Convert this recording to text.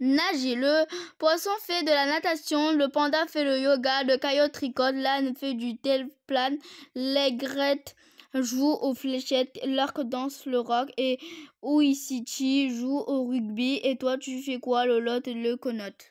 nager. Le poisson fait de la natation, le panda fait le yoga, le caillot tricote, l'âne fait du plane, l'aigrette joue aux fléchettes, l'arc danse le rock et Oisichi joue au rugby. Et toi, tu fais quoi, le lot et le connote?